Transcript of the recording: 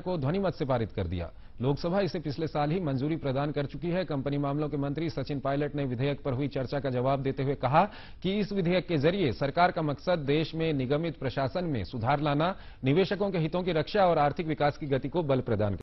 को ध्वनिमत से पारित कर दिया लोकसभा इसे पिछले साल ही मंजूरी प्रदान कर चुकी है कंपनी मामलों के मंत्री सचिन पायलट ने विधेयक पर हुई चर्चा का जवाब देते हुए कहा कि इस विधेयक के जरिए सरकार का मकसद देश में निगमित प्रशासन में सुधार लाना निवेशकों के हितों की रक्षा और आर्थिक विकास की गति को बल प्रदान